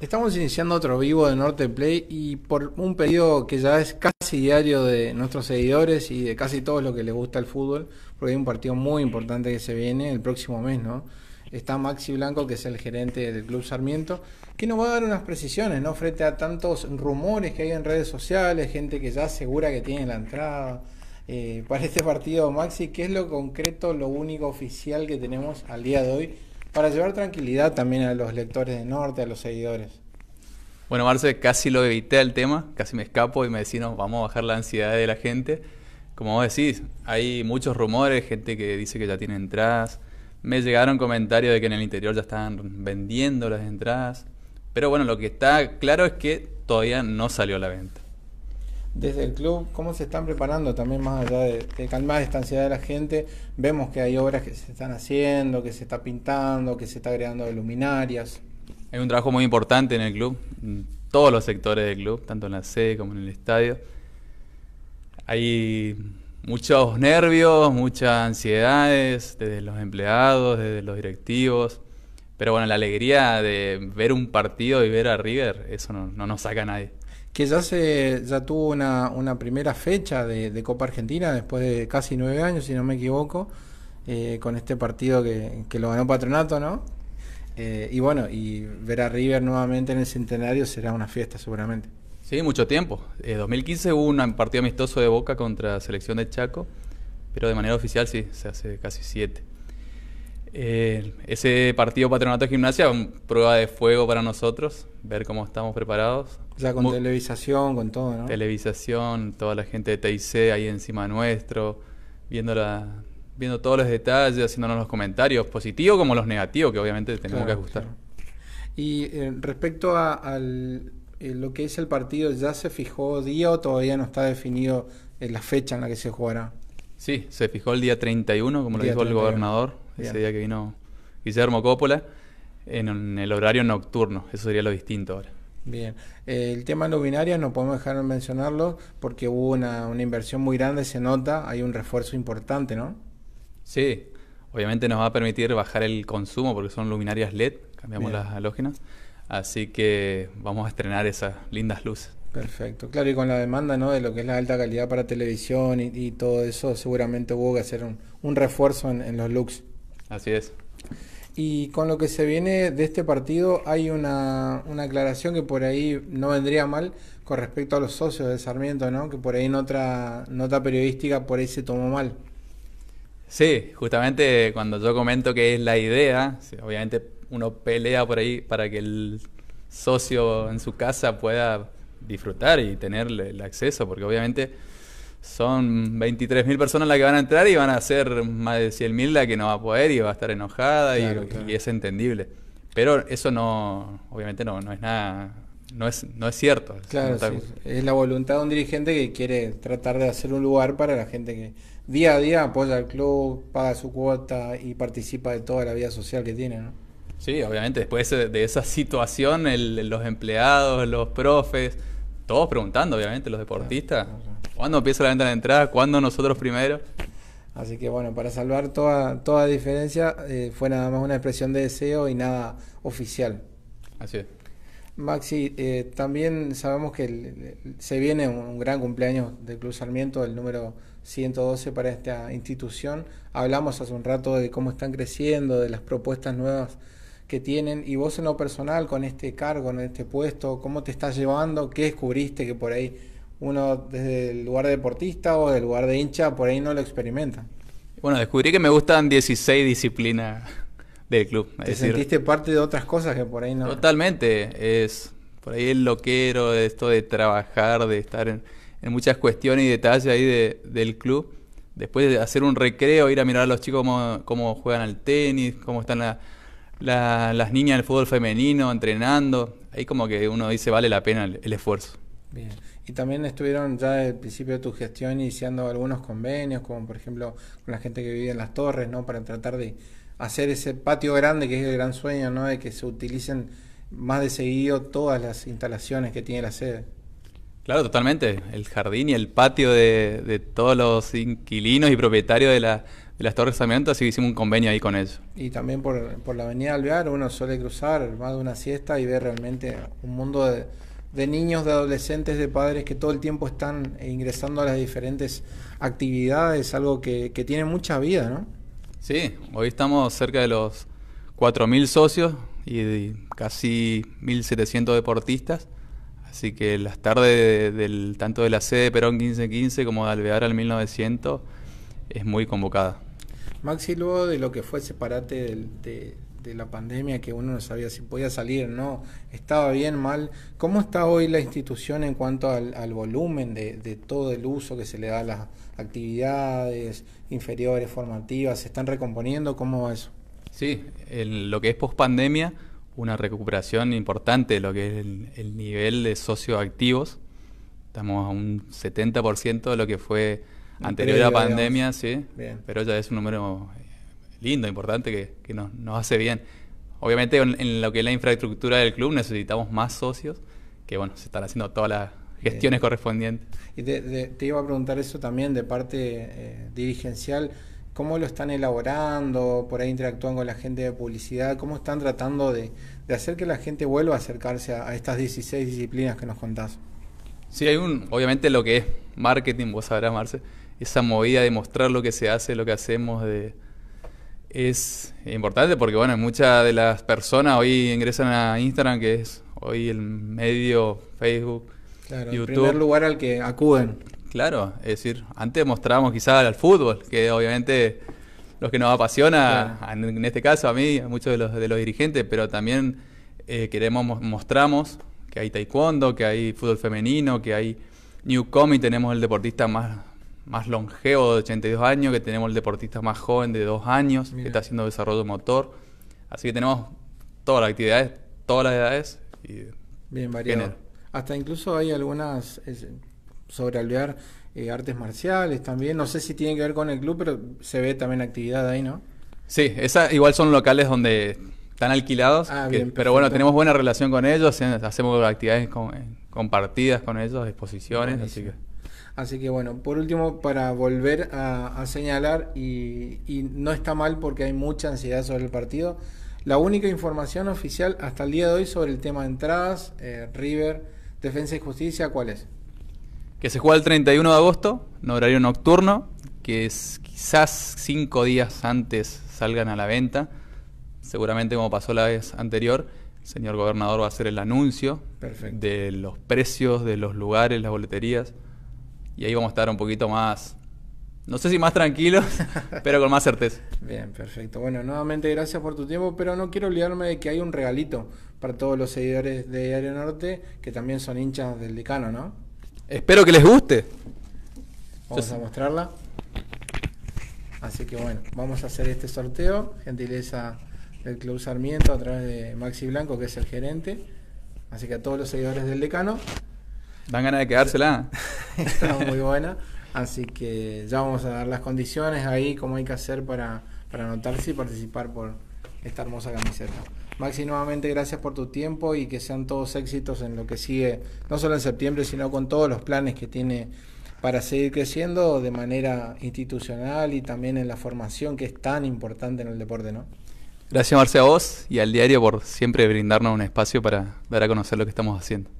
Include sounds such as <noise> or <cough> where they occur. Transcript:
Estamos iniciando otro vivo de Norte Play y por un pedido que ya es casi diario de nuestros seguidores y de casi todos los que les gusta el fútbol, porque hay un partido muy importante que se viene el próximo mes, ¿no? Está Maxi Blanco, que es el gerente del Club Sarmiento, que nos va a dar unas precisiones, ¿no? Frente a tantos rumores que hay en redes sociales, gente que ya asegura que tiene la entrada. Eh, para este partido, Maxi, ¿qué es lo concreto, lo único oficial que tenemos al día de hoy para llevar tranquilidad también a los lectores de Norte, a los seguidores. Bueno, Marce, casi lo evité el tema, casi me escapo y me decís, no, vamos a bajar la ansiedad de la gente. Como vos decís, hay muchos rumores, gente que dice que ya tiene entradas. Me llegaron comentarios de que en el interior ya están vendiendo las entradas. Pero bueno, lo que está claro es que todavía no salió a la venta desde el club, cómo se están preparando también más allá de, calmar esta ansiedad de la gente. Vemos que hay obras que se están haciendo, que se está pintando, que se está agregando de luminarias. Hay un trabajo muy importante en el club, en todos los sectores del club, tanto en la sede como en el estadio. Hay muchos nervios, muchas ansiedades desde los empleados, desde los directivos. Pero bueno, la alegría de ver un partido y ver a River, eso no, no nos saca a nadie que ya, se, ya tuvo una, una primera fecha de, Copa Argentina después de casi nueve años, si no me equivoco, eh, con este partido que, lo ganó Patronato, ¿no? Eh, y bueno, y ver a River nuevamente en el centenario será una fiesta seguramente. Sí, mucho tiempo. En eh, 2015 hubo un partido amistoso de Boca contra Selección de Chaco, pero de manera oficial sí, se hace casi siete. Eh, ese partido Patronato Gimnasia, prueba de fuego para nosotros, ver cómo estamos preparados. Ya con televisación, con todo, ¿no? Televisación, toda la gente de TIC ahí encima nuestro, viendo, la, viendo todos los detalles, haciéndonos los comentarios, positivos como los negativos, que obviamente tenemos que ajustar. Y eh, respecto a eh, lo que es el partido, ¿ya se fijó día o todavía no está definido eh, la fecha en la que se jugará? Sí, se fijó el día 31, como lo dijo el gobernador ese día que vino Guillermo Coppola, en, el horario nocturno. Eso sería lo distinto ahora. Bien, eh, el tema luminarias no podemos dejar de mencionarlo porque hubo una, inversión muy grande, se nota, hay un refuerzo importante, ¿no? Sí, obviamente nos va a permitir bajar el consumo porque son luminarias LED, cambiamos las halógenas, así que vamos a estrenar esas lindas luces. Perfecto, claro, y con la demanda ¿no? de lo que es la alta calidad para televisión y, todo eso, seguramente hubo que hacer un, refuerzo en, en los looks. Así es. Y con lo que se viene de este partido hay una, aclaración que por ahí no vendría mal con respecto a los socios de Sarmiento, ¿no? Que por ahí en otra nota periodística por ahí se tomó mal. Sí, justamente cuando yo comento que es la idea, obviamente uno pelea por ahí para que el socio en su casa pueda disfrutar y tener el acceso, porque obviamente son 23.000 personas las que van a entrar y van a ser más de 100.000 la que no va a poder y va a estar enojada y, es entendible. Pero eso no, obviamente no, no es nada, no es, no es cierto. Claro, es, la voluntad de un dirigente que quiere tratar de hacer un lugar para la gente que día a día apoya al club, paga su cuota y participa de toda la vida social que tiene, Sí, obviamente, después de esa situación, los empleados, los profes, todos preguntando, obviamente, los deportistas. ¿Cuándo empieza la venta de la entrada? ¿Cuándo nosotros primero? Así que bueno, para salvar toda, toda diferencia, eh, fue nada más una expresión de deseo y nada oficial. Así es. Maxi, eh, también sabemos que se viene un, gran cumpleaños del Club Sarmiento, el número 112 para esta institución. Hablamos hace un rato de cómo están creciendo, de las propuestas nuevas que tienen. Y vos en lo personal, con este cargo, en este puesto, ¿cómo te estás llevando? ¿Qué descubriste que por ahí uno desde el lugar de deportista o del lugar de hincha por ahí no lo experimenta. Bueno, descubrí que me gustan 16 disciplinas del club. Te sentiste parte de otras cosas que por ahí no. Totalmente. Es por ahí el loquero, de esto de trabajar, de estar en, muchas cuestiones y detalles ahí de, del club. Después de hacer un recreo, ir a mirar a los chicos cómo, juegan al tenis, cómo están las niñas del fútbol femenino entrenando. Ahí como que uno dice vale la pena el esfuerzo. Bien. Y también estuvieron ya al el principio de tu gestión iniciando algunos convenios, como por ejemplo con la gente que vive en las torres, ¿no? Para tratar de hacer ese patio grande que es el gran sueño, ¿no? De que se utilicen más de seguido todas las instalaciones que tiene la sede. Claro, totalmente. El jardín y el patio de, todos los inquilinos y propietarios de, de las torres Sarmiento, así hicimos un convenio ahí con ellos. Y también por, por la avenida Alvear uno suele cruzar más de una siesta y ve realmente un mundo de de niños, de adolescentes, de padres que todo el tiempo están ingresando a las diferentes actividades, algo que, tiene mucha vida, ¿no? Sí, hoy estamos cerca de los 4.000 socios y casi 1.700 deportistas, así que las tardes del, tanto de la sede Perón 1515 como de Alvear al 1900 es muy convocada. Maxi, luego de lo que fue separate del, de, de la pandemia que uno no sabía si podía salir, no, estaba bien, mal. ¿Cómo está hoy la institución en cuanto al, volumen de, todo el uso que se le da a las actividades inferiores, formativas? ¿Se están recomponiendo? ¿Cómo va eso? Sí, lo que es post-pandemia, una recuperación importante lo que es el, nivel de socioactivos. Estamos a un 70% de lo que fue anterior a la pandemia, sí, pero ya es un número lindo, importante, que, que nos, hace bien. Obviamente en, lo que es la infraestructura del club necesitamos más socios, que bueno, se están haciendo todas las gestiones correspondientes. Y te, iba a preguntar eso también de parte eh, dirigencial, ¿cómo lo están elaborando? Por ahí interactúan con la gente de publicidad, ¿cómo están tratando de, hacer que la gente vuelva a acercarse a, estas 16 disciplinas que nos contás? Sí, hay un, obviamente lo que es marketing, vos sabrás, Marce, esa movida de mostrar lo que se hace, lo que hacemos, de, es importante porque, bueno, muchas de las personas hoy ingresan a Instagram, que es hoy el medio, Facebook, claro, YouTube. El primer lugar al que acuden. Claro, es decir, antes mostrábamos quizás al fútbol, que obviamente los que nos apasiona, en este caso a mí, a muchos de los, de los dirigentes, pero también eh, queremos, mostramos que hay taekwondo, que hay fútbol femenino, que hay Newcom y tenemos el deportista más más longevo de 82 años, que tenemos el deportista más joven de 2 años, que está haciendo desarrollo motor. Así que tenemos todas las actividades, todas las edades. Y Bien variado. Hasta incluso hay algunas, sobre alvear, eh, artes marciales también. No sé si tiene que ver con el club, pero se ve también actividad ahí, ¿no? Sí, esa, igual son locales donde están alquilados. Ah, pero bueno, tenemos buena relación con ellos, hacemos actividades eh, compartidas con ellos, exposiciones, así que... Así que bueno, por último, para volver a, señalar, y, no está mal porque hay mucha ansiedad sobre el partido, la única información oficial hasta el día de hoy sobre el tema de entradas, eh, River, Defensa y Justicia, ¿cuál es? Que se juega el 31 de agosto, en horario nocturno, que es quizás cinco días antes salgan a la venta, seguramente como pasó la vez anterior, el señor gobernador va a hacer el anuncio de los precios, de los lugares, las boleterías y ahí vamos a estar un poquito más, no sé si más tranquilos, <laughs> pero con más certeza. Bien, perfecto. Bueno, nuevamente gracias por tu tiempo, pero no quiero olvidarme de que hay un regalito para todos los seguidores de Diario Norte, que también son hinchas del decano, ¿no? Espero que les guste. Vamos a mostrarla. Así que bueno, vamos a hacer este sorteo, gentileza del Club Sarmiento a través de Maxi Blanco, que es el gerente. Así que a todos los seguidores del decano. Dan ganas de quedársela. <laughs> Está <laughs> muy buena. Así que ya vamos a dar las condiciones ahí, cómo hay que hacer para, anotarse y participar por esta hermosa camiseta. Maxi, nuevamente gracias por tu tiempo y que sean todos éxitos en lo que sigue, no solo en septiembre, sino con todos los planes que tiene para seguir creciendo de manera institucional y también en la formación que es tan importante en el deporte, ¿no? Gracias Marcia, a vos y al diario por siempre brindarnos un espacio para dar a conocer lo que estamos haciendo.